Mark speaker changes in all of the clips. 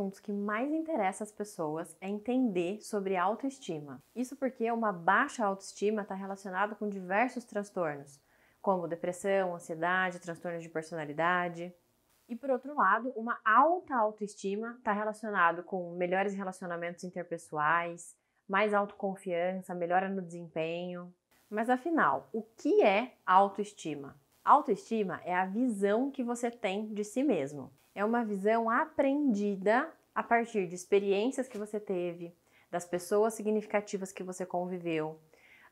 Speaker 1: assuntos que mais interessa as pessoas é entender sobre autoestima. Isso porque uma baixa autoestima está relacionada com diversos transtornos, como depressão, ansiedade, transtornos de personalidade. E por outro lado, uma alta autoestima está relacionado com melhores relacionamentos interpessoais, mais autoconfiança, melhora no desempenho. Mas afinal, o que é autoestima? Autoestima é a visão que você tem de si mesmo. É uma visão aprendida a partir de experiências que você teve, das pessoas significativas que você conviveu,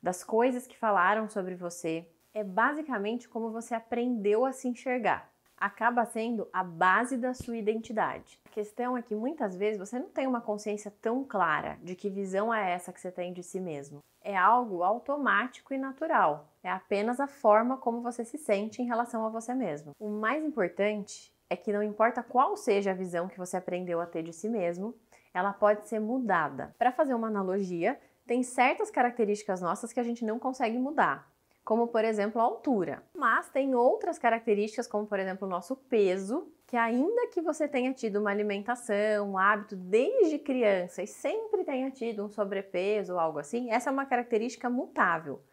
Speaker 1: das coisas que falaram sobre você. É basicamente como você aprendeu a se enxergar acaba sendo a base da sua identidade. A questão é que muitas vezes você não tem uma consciência tão clara de que visão é essa que você tem de si mesmo. É algo automático e natural, é apenas a forma como você se sente em relação a você mesmo. O mais importante é que não importa qual seja a visão que você aprendeu a ter de si mesmo, ela pode ser mudada. Para fazer uma analogia, tem certas características nossas que a gente não consegue mudar como por exemplo a altura. Mas tem outras características, como por exemplo o nosso peso, que ainda que você tenha tido uma alimentação, um hábito desde criança e sempre tenha tido um sobrepeso ou algo assim, essa é uma característica mutável.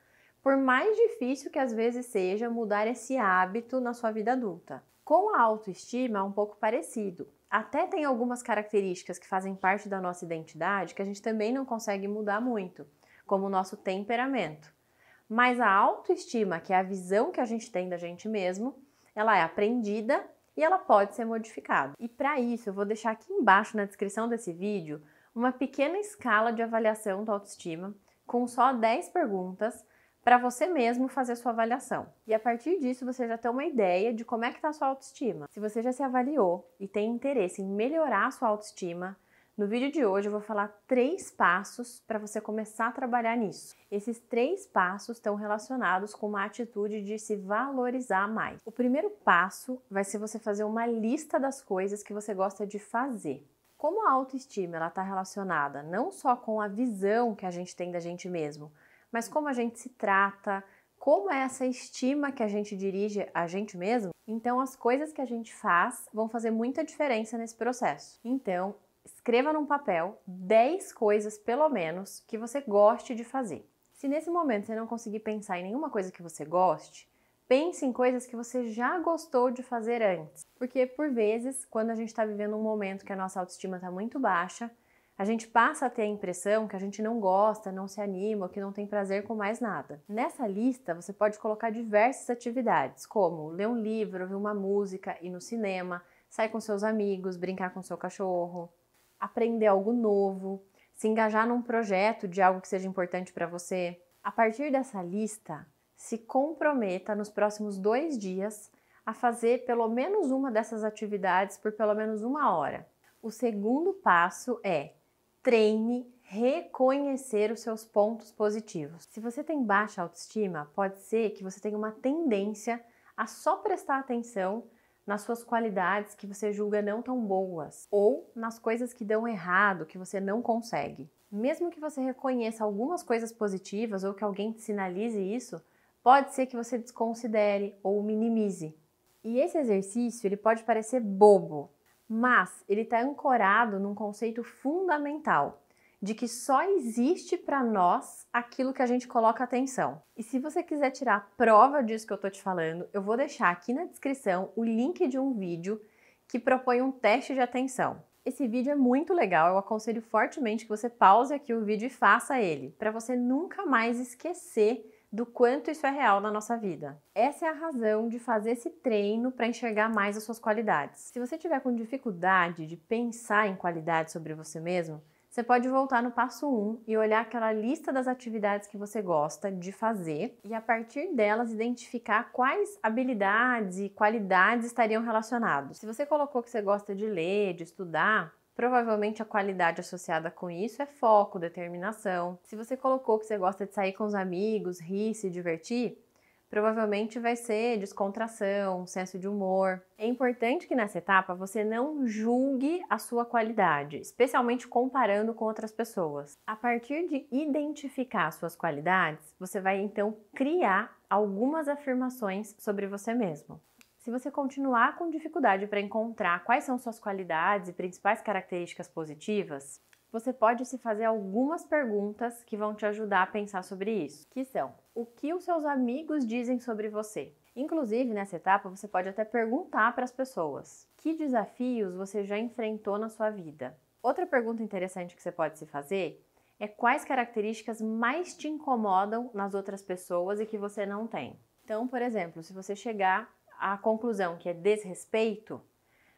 Speaker 1: Por mais difícil que às vezes seja mudar esse hábito na sua vida adulta. Com a autoestima é um pouco parecido. Até tem algumas características que fazem parte da nossa identidade que a gente também não consegue mudar muito, como o nosso temperamento. Mas a autoestima, que é a visão que a gente tem da gente mesmo, ela é aprendida e ela pode ser modificada. E para isso, eu vou deixar aqui embaixo na descrição desse vídeo uma pequena escala de avaliação da autoestima com só 10 perguntas para você mesmo fazer sua avaliação. E a partir disso você já tem uma ideia de como é que está a sua autoestima. Se você já se avaliou e tem interesse em melhorar a sua autoestima, no vídeo de hoje eu vou falar três passos para você começar a trabalhar nisso. Esses três passos estão relacionados com uma atitude de se valorizar mais. O primeiro passo vai ser você fazer uma lista das coisas que você gosta de fazer. Como a autoestima está relacionada não só com a visão que a gente tem da gente mesmo, mas como a gente se trata, como é essa estima que a gente dirige a gente mesmo, então as coisas que a gente faz vão fazer muita diferença nesse processo. Então, escreva num papel 10 coisas, pelo menos, que você goste de fazer. Se nesse momento você não conseguir pensar em nenhuma coisa que você goste, pense em coisas que você já gostou de fazer antes. Porque, por vezes, quando a gente está vivendo um momento que a nossa autoestima está muito baixa, a gente passa a ter a impressão que a gente não gosta, não se anima, que não tem prazer com mais nada. Nessa lista, você pode colocar diversas atividades, como ler um livro, ouvir uma música, ir no cinema, sair com seus amigos, brincar com seu cachorro aprender algo novo, se engajar num projeto de algo que seja importante para você. A partir dessa lista, se comprometa nos próximos dois dias a fazer pelo menos uma dessas atividades por pelo menos uma hora. O segundo passo é treine reconhecer os seus pontos positivos. Se você tem baixa autoestima, pode ser que você tenha uma tendência a só prestar atenção nas suas qualidades que você julga não tão boas ou nas coisas que dão errado, que você não consegue. Mesmo que você reconheça algumas coisas positivas ou que alguém te sinalize isso, pode ser que você desconsidere ou minimize. E esse exercício ele pode parecer bobo, mas ele está ancorado num conceito fundamental de que só existe para nós aquilo que a gente coloca atenção. E se você quiser tirar prova disso que eu tô te falando, eu vou deixar aqui na descrição o link de um vídeo que propõe um teste de atenção. Esse vídeo é muito legal, eu aconselho fortemente que você pause aqui o vídeo e faça ele, para você nunca mais esquecer do quanto isso é real na nossa vida. Essa é a razão de fazer esse treino para enxergar mais as suas qualidades. Se você tiver com dificuldade de pensar em qualidades sobre você mesmo, você pode voltar no passo 1 e olhar aquela lista das atividades que você gosta de fazer e a partir delas identificar quais habilidades e qualidades estariam relacionados. Se você colocou que você gosta de ler, de estudar, Provavelmente a qualidade associada com isso é foco, determinação. Se você colocou que você gosta de sair com os amigos, rir, se divertir, Provavelmente vai ser descontração, senso de humor. É importante que nessa etapa você não julgue a sua qualidade, especialmente comparando com outras pessoas. A partir de identificar suas qualidades, você vai então criar algumas afirmações sobre você mesmo. Se você continuar com dificuldade para encontrar quais são suas qualidades e principais características positivas, você pode se fazer algumas perguntas que vão te ajudar a pensar sobre isso, que são: o que os seus amigos dizem sobre você? Inclusive, nessa etapa, você pode até perguntar para as pessoas: que desafios você já enfrentou na sua vida? Outra pergunta interessante que você pode se fazer é quais características mais te incomodam nas outras pessoas e que você não tem. Então, por exemplo, se você chegar à conclusão que é desrespeito,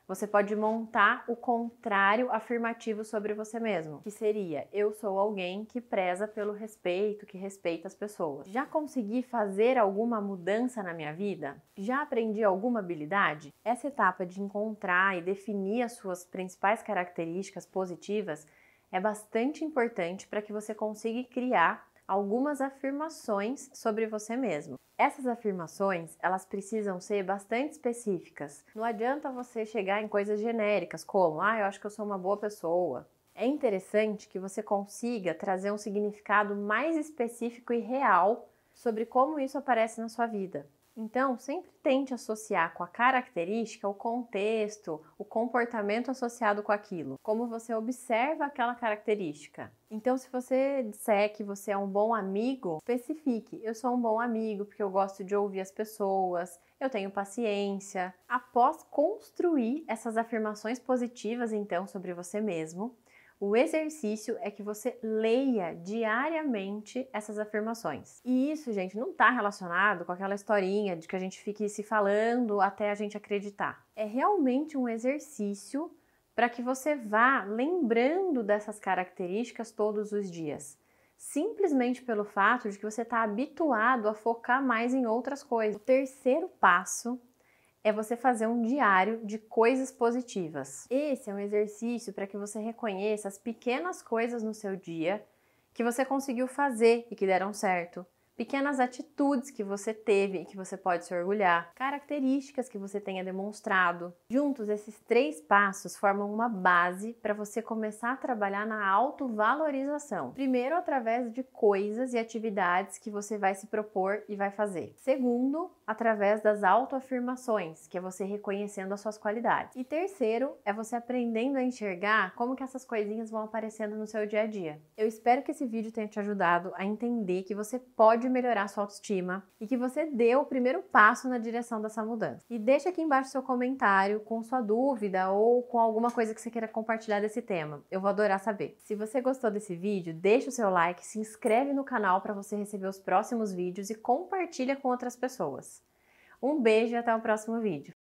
Speaker 1: você pode montar o contrário afirmativo sobre você mesmo, que seria: eu sou alguém que preza pelo respeito, que respeita as pessoas. Já consegui fazer alguma mudança na minha vida? Já aprendi alguma habilidade? Essa etapa de encontrar e definir as suas principais características positivas é bastante importante para que você consiga criar algumas afirmações sobre você mesmo. Essas afirmações, elas precisam ser bastante específicas. Não adianta você chegar em coisas genéricas como, ah, eu acho que eu sou uma boa pessoa. É interessante que você consiga trazer um significado mais específico e real sobre como isso aparece na sua vida. Então, sempre tente associar com a característica o contexto, o comportamento associado com aquilo, como você observa aquela característica. Então, se você disser que você é um bom amigo, especifique: eu sou um bom amigo porque eu gosto de ouvir as pessoas, eu tenho paciência. Após construir essas afirmações positivas, então, sobre você mesmo, o exercício é que você leia diariamente essas afirmações. E isso, gente, não está relacionado com aquela historinha de que a gente fique se falando até a gente acreditar. É realmente um exercício para que você vá lembrando dessas características todos os dias. Simplesmente pelo fato de que você está habituado a focar mais em outras coisas. O terceiro passo é você fazer um diário de coisas positivas. Esse é um exercício para que você reconheça as pequenas coisas no seu dia que você conseguiu fazer e que deram certo, pequenas atitudes que você teve e que você pode se orgulhar, características que você tenha demonstrado. Juntos, esses três passos formam uma base para você começar a trabalhar na autovalorização. Primeiro, através de coisas e atividades que você vai se propor e vai fazer. Segundo, através das autoafirmações, que é você reconhecendo as suas qualidades. E terceiro, é você aprendendo a enxergar como que essas coisinhas vão aparecendo no seu dia a dia. Eu espero que esse vídeo tenha te ajudado a entender que você pode pode melhorar sua autoestima e que você deu o primeiro passo na direção dessa mudança. E deixa aqui embaixo seu comentário com sua dúvida ou com alguma coisa que você queira compartilhar desse tema. Eu vou adorar saber. Se você gostou desse vídeo, deixa o seu like, se inscreve no canal para você receber os próximos vídeos e compartilha com outras pessoas. Um beijo e até o próximo vídeo.